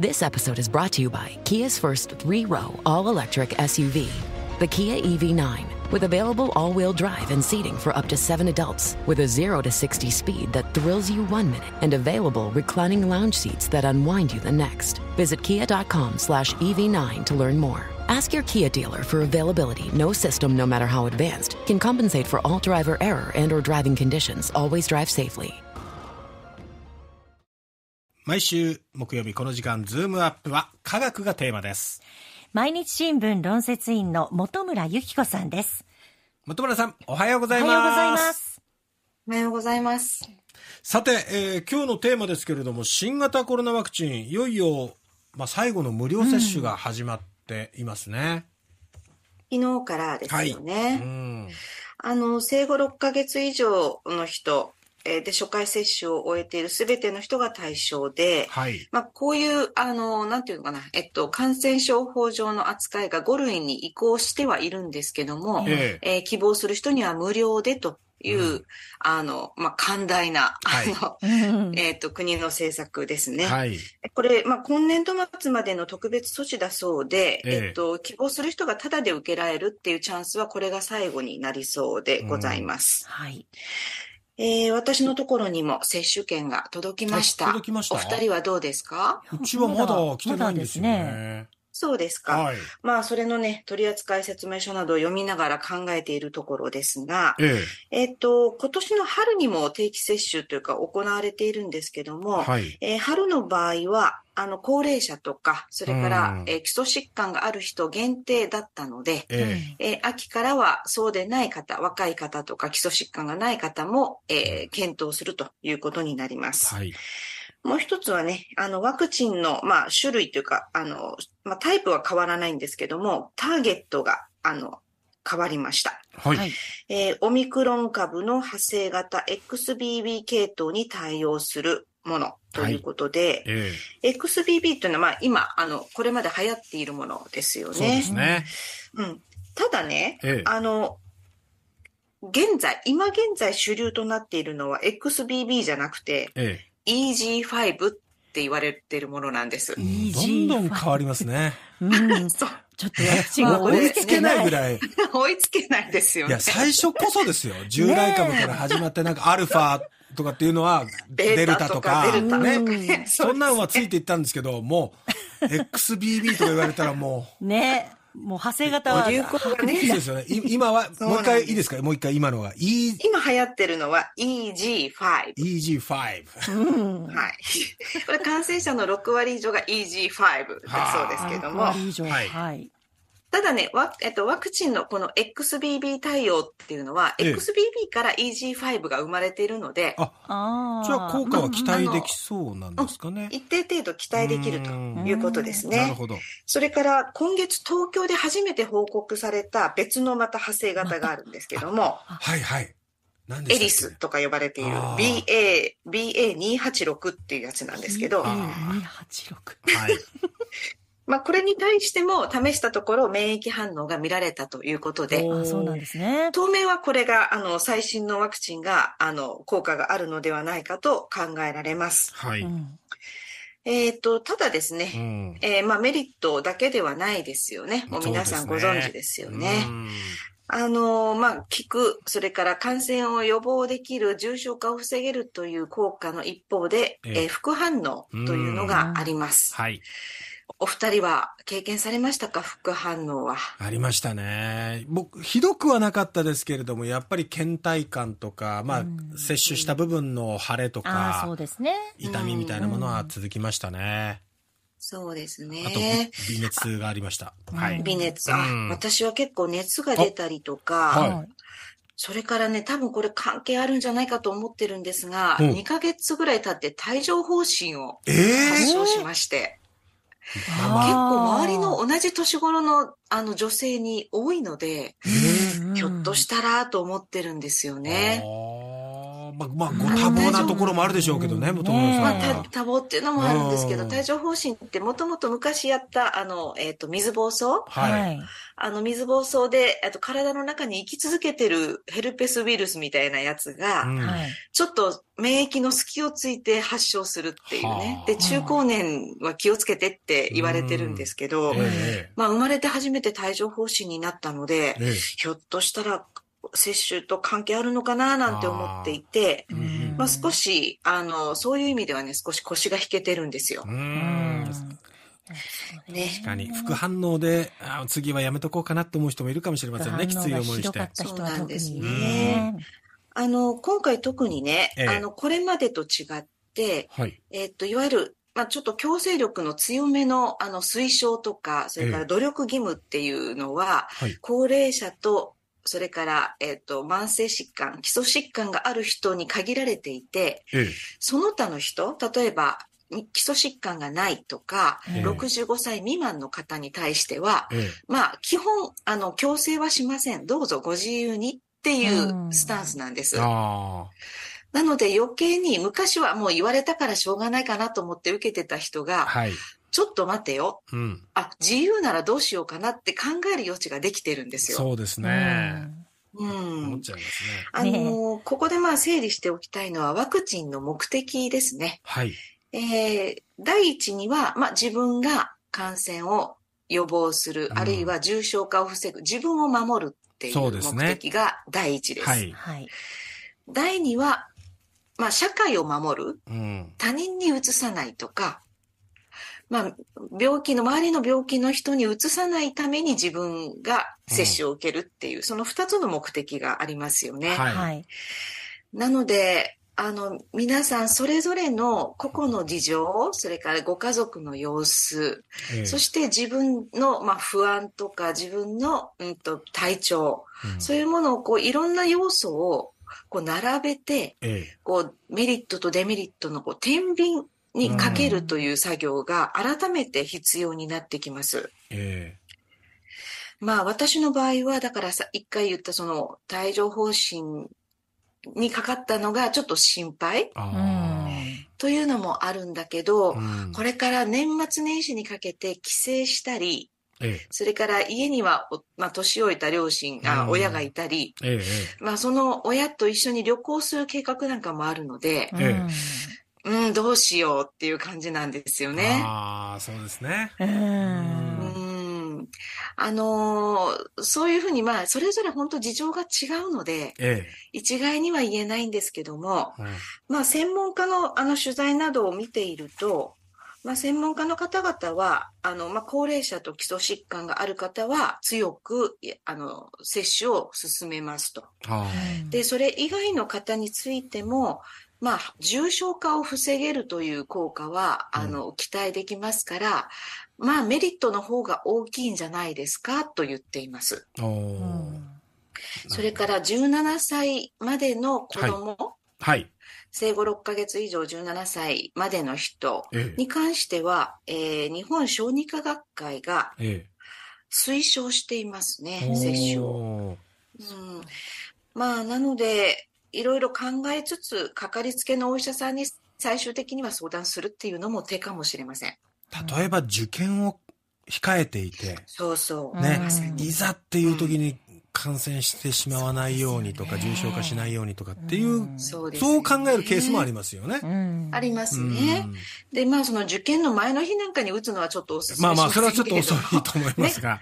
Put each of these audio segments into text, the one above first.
This episode is brought to you by Kia's first three row all electric SUV, the Kia EV9, with available all wheel drive and seating for up to seven adults, with a 0 to 60 speed that thrills you one minute and available reclining lounge seats that unwind you the next. Visit kia.com slash EV9 to learn more. Ask your Kia dealer for availability. No system, no matter how advanced, can compensate for all driver error and or driving conditions. Always drive safely. 毎週木曜日この時間ズームアップは科学がテーマです毎日新聞論説員の本村由紀子さんです本村さんおはようございますおはようございますおはようございますさて、えー、今日のテーマですけれども新型コロナワクチンいよいよまあ最後の無料接種が始まっていますね、うん、昨日からですよね、はいあの、生後6ヶ月以上の人で、初回接種を終えているすべての人が対象で、はい、まあ、こういう、あの、なんていうのかな、えっと、感染症法上の扱いが5類に移行してはいるんですけども、ええー、希望する人には無料でという、うん、あの、まあ、寛大な、はい、あの、えっ、と、国の政策ですね。はい、これ、まあ、今年度末までの特別措置だそうで、えっ、と、希望する人がタダで受けられるっていうチャンスは、これが最後になりそうでございます。うん、はい。えー、私のところにも接種券が届きました。届きました。お二人はどうですかうちはまだ来てないんですよね。そうですか。はい、まあ、それのね、取扱説明書などを読みながら考えているところですが、えええっと、今年の春にも定期接種というか行われているんですけども、はい、えー、春の場合は、あの、高齢者とか、それから、えー、基礎疾患がある人限定だったので、ええー、秋からはそうでない方、若い方とか基礎疾患がない方も、え検討するということになります。はいもう一つはね、あの、ワクチンの、まあ、種類というか、あの、まあ、タイプは変わらないんですけども、ターゲットが、あの、変わりました。はい。えー、オミクロン株の派生型 XBB 系統に対応するものということで、はいえー、XBB というのは、まあ、今、あの、これまで流行っているものですよね。そうですね。うん。ただね、えー、あの、現在、今現在主流となっているのは XBB じゃなくて、ええ、EG5 って言われてるものなんです。どんどん変わりますね。うん、そう。ちょっと私が追いつけないぐらい。追いつけないですよ、ね、いや、最初こそですよ。従来株から始まって、なんかアルファとかっていうのは、デルタとか、ね。そんなんはついていったんですけど、もう、XBB とか言われたらもう。ね。もう派生型は。い流行がね。いいですよね。今は、もう一回いいですかもう一回今のは。E、今流行ってるのは EG5。EG5。うん、はい。これ感染者の6割以上が EG5 だそうですけども。はい。ただね、ワ,、えっと、ワクチンのこの XBB 対応っていうのは、ええ、XBB から EG5 が生まれているので、あじゃあ効果は期待できそうなんですかね。一定程度期待できるということですね。なるほど。それから今月東京で初めて報告された別のまた派生型があるんですけども、はいはい。エリスとか呼ばれている BA、BA286 っていうやつなんですけど。BA286。はい。まあ、これに対しても試したところ免疫反応が見られたということで、あそうなんですね。当面はこれが、あの、最新のワクチンが、あの、効果があるのではないかと考えられます。はい。えっ、と、ただですね、うん、えー、まあ、メリットだけではないですよね。もう皆さんご存知ですよね。あの、まあ、聞く、それから感染を予防できる、重症化を防げるという効果の一方で、え副反応というのがあります。はい。お二人は経験されましたか副反応は。ありましたね。僕、ひどくはなかったですけれども、やっぱり倦怠感とか、まあ、摂取した部分の腫れとか、そうですね。痛みみたいなものは続きましたね。そうですね。あと、微熱がありました。はい。微熱、うん、私は結構熱が出たりとか、はい、それからね、多分これ関係あるんじゃないかと思ってるんですが、うん、2ヶ月ぐらい経って帯状疱疹を発症しまして。えー結構周りの同じ年頃のあの女性に多いので、ひょっとしたらと思ってるんですよね。まあ、まあ、ご多忙なところもあるでしょうけどね、元ともと。まあ、多忙っていうのもあるんですけど、帯状疱疹ってもともと昔やった、あの、えっ、ー、と、水疱瘡はい。あの、水疱瘡で、えっと、体の中に生き続けてるヘルペスウイルスみたいなやつが、うん、ちょっと免疫の隙をついて発症するっていうね。で、中高年は気をつけてって言われてるんですけど、うんえー、まあ、生まれて初めて帯状疱疹になったので、えー、ひょっとしたら接種と関係あるのかななんて思っていて、あまあ、少し、あの、そういう意味ではね、少し腰が引けてるんですよ。ね、確かに副反応で次はやめとこうかなと思う人もいるかもしれませんねきつい思いして。そうなんですね、あの今回特にね、えー、あのこれまでと違って、はいえっといわゆるまあ、ちょっと強制力の強めのあの推奨とか、それから努力義務っていうのは、えーはい、高齢者とそれから、えっ、ー、と、慢性疾患、基礎疾患がある人に限られていて、えその他の人、例えば、基礎疾患がないとか、ええ、65歳未満の方に対しては、えまあ、基本、あの、強制はしません。どうぞご自由にっていうスタンスなんです。なので余計に昔はもう言われたからしょうがないかなと思って受けてた人が、はい、ちょっと待てよ、うん、あ自由ならどうしようかなって考える余地ができてるんですよ。そうですね、うんうん。ね、あの、ここでまあ整理しておきたいのはワクチンの目的ですね。はい。えー、第一には、まあ自分が感染を予防する、あるいは重症化を防ぐ、自分を守るっていう目的が第一です。ですね、はい。第二は、まあ社会を守る、うん、他人にうつさないとか、まあ、病気の、周りの病気の人にうつさないために自分が接種を受けるっていう、うん、その2つの目的がありますよね。はい、なので、あの、皆さんそれぞれの個々の事情、それからご家族の様子、そして自分の、まあ、不安とか自分の、うんと、体調、うん、そういうものをこういろんな要素をこう並べて、えこうメリットとデメリットのこう天秤にかけるという作業が改めて必要になってきます。えーまあ私の場合は、だからさ、一回言ったその帯状方針にかかったのがちょっと心配というのもあるんだけど、うん、これから年末年始にかけて帰省したり、ええ、それから家には、まあ、年老いた両親が、親がいたり、え、まあ、その親と一緒に旅行する計画なんかもあるので、うん、どうしようっていう感じなんですよね。ああ、そうですね。うん。あのー、そういうふうに、まあ、それぞれ本当事情が違うので、ええ、一概には言えないんですけども、うん、まあ、専門家のあの取材などを見ていると、まあ、専門家の方々は、あの、まあ、高齢者と基礎疾患がある方は強く、あの、接種を進めますと。で、それ以外の方についても、まあ、重症化を防げるという効果は、あの、期待できますから、うん、まあ、メリットの方が大きいんじゃないですか、と言っています。それから17歳までの子供、はい、はい、生後6ヶ月以上17歳までの人に関しては、えええー、日本小児科学会が推奨していますね、ええ、接種を。うんまあ、なので、いろいろ考えつつかかりつけのお医者さんに最終的には相談するっていうのも手かもしれません例えば受験を控えていて、そうそう、ね、いざっていう時に感染してしまわないようにとか、重症化しないようにとかっていう、そう考えるケースもありますよね。ありますね。で、まあその受験の前の日なんかに打つのはちょっと遅い。まあまあ、それはちょっと遅いと思いますが。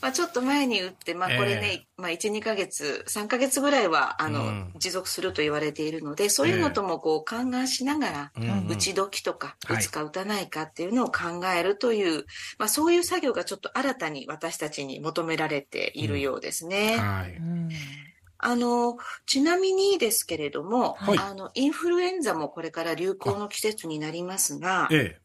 まあちょっと前に打って、まあこれね、まあ1、2か月、3か月ぐらいは、あの、持続すると言われているので、そういうのともこう勘案しながら、打ち時とか、打つか打たないかっていうのを考えるという、まあそういう作業がちょっと新たに私たちに求められているようです。ですね。はい。あの、ちなみにですけれども、はい、あの、インフルエンザもこれから流行の季節になりますが、ええ、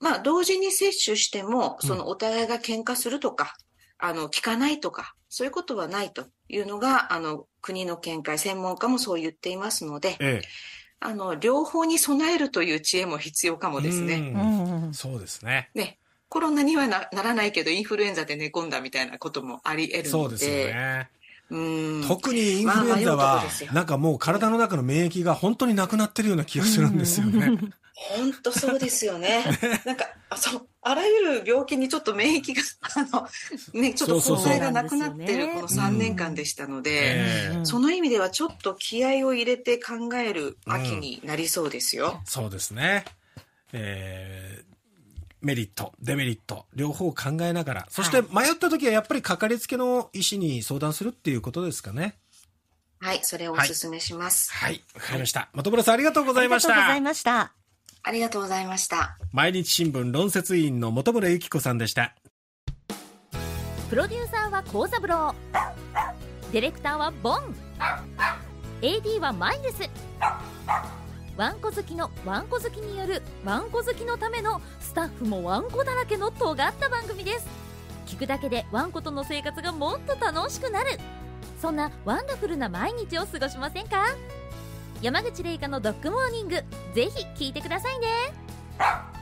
まあ、同時に接種しても、そのお互いが喧嘩するとか、うん、あの、効かないとか、そういうことはないというのが、あの、国の見解、専門家もそう言っていますので、ええ、あの、両方に備えるという知恵も必要かもですね。うそうですね。ね。コロナにはならないけど、インフルエンザで寝込んだみたいなこともあり得るので。そうですよね。うん特にインフルエンザは、なんかもう体の中の免疫が本当になくなってるような気がするんですよね。本当そうですよね。なんかあそうあらゆる病気にちょっと免疫が、あの、ね、ちょっと抗体がなくなってるこの3年間でしたので、その意味ではちょっと気合を入れて考える秋になりそうですよ。うん、そうですね。えー、メリット、デメリット、両方考えながら、そして迷った時はやっぱりかかりつけの医師に相談するっていうことですかね。はい、それをお勧めします。はい、わ、はい、かりました。本村さんありがとうございました。ありがとうございました。ありがとうございました。毎日新聞論説委員の本村由紀子さんでした。プロデューサーは幸三郎。ディレクターはボン。AD はマイルス。わんこ好きのわんこ好きによるわんこ好きのためのスタッフもわんこだらけの尖った番組です聞くだけでわんことの生活がもっと楽しくなるそんなワンダフルな毎日を過ごしませんか山口玲香のドッグモーニングぜひ聞いてくださいね